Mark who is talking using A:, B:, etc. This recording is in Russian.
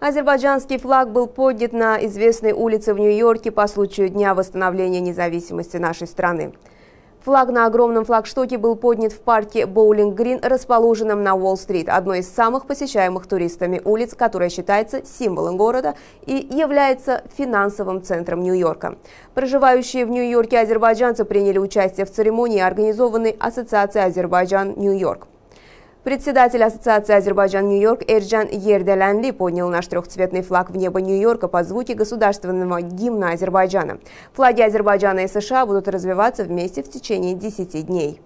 A: Азербайджанский флаг был поднят на известной улице в Нью-Йорке по случаю Дня восстановления независимости нашей страны. Флаг на огромном флагштоке был поднят в парке Боулинг-Грин, расположенном на Уолл-стрит, одной из самых посещаемых туристами улиц, которая считается символом города и является финансовым центром Нью-Йорка. Проживающие в Нью-Йорке азербайджанцы приняли участие в церемонии, организованной Ассоциацией Азербайджан-Нью-Йорк. Председатель Ассоциации Азербайджан-Нью-Йорк Эрджан Ерделянли поднял наш трехцветный флаг в небо Нью-Йорка под звуки государственного гимна Азербайджана. Флаги Азербайджана и США будут развиваться вместе в течение 10 дней.